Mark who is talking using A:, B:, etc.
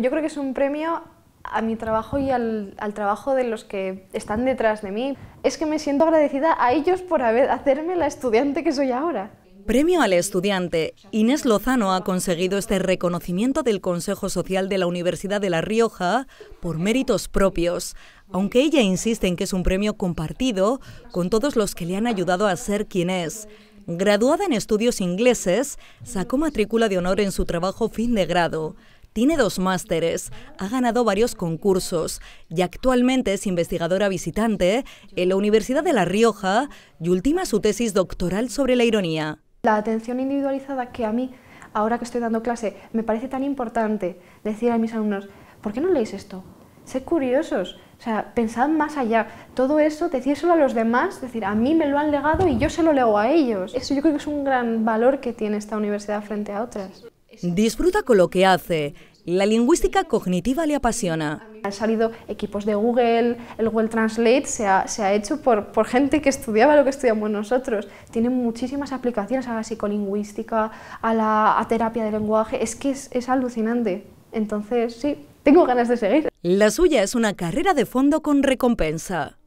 A: Yo creo que es un premio a mi trabajo y al, trabajo de los que están detrás de mí. Es que me siento agradecida a ellos por haber, hacerme la estudiante que soy ahora.
B: Premio al estudiante. Inés Lozano ha conseguido este reconocimiento del Consejo Social de la Universidad de La Rioja por méritos propios, aunque ella insiste en que es un premio compartido con todos los que le han ayudado a ser quien es. Graduada en estudios ingleses, sacó matrícula de honor en su trabajo fin de grado. Tiene dos másteres, ha ganado varios concursos y actualmente es investigadora visitante en la Universidad de La Rioja y ultima su tesis doctoral sobre la ironía.
A: La atención individualizada que a mí, ahora que estoy dando clase, me parece tan importante decir a mis alumnos, ¿por qué no leéis esto? Sed curiosos, o sea, pensad más allá. Todo eso, decírselo a los demás, decir, a mí me lo han legado y yo se lo leo a ellos. Eso yo creo que es un gran valor que tiene esta universidad frente a otras.
B: Disfruta con lo que hace. La lingüística cognitiva le apasiona.
A: Han salido equipos de Google, el Google Translate se ha, hecho por, gente que estudiaba lo que estudiamos nosotros. Tiene muchísimas aplicaciones a la psicolingüística, a la terapia de lenguaje, es que es alucinante. Entonces, sí, tengo ganas de seguir.
B: La suya es una carrera de fondo con recompensa.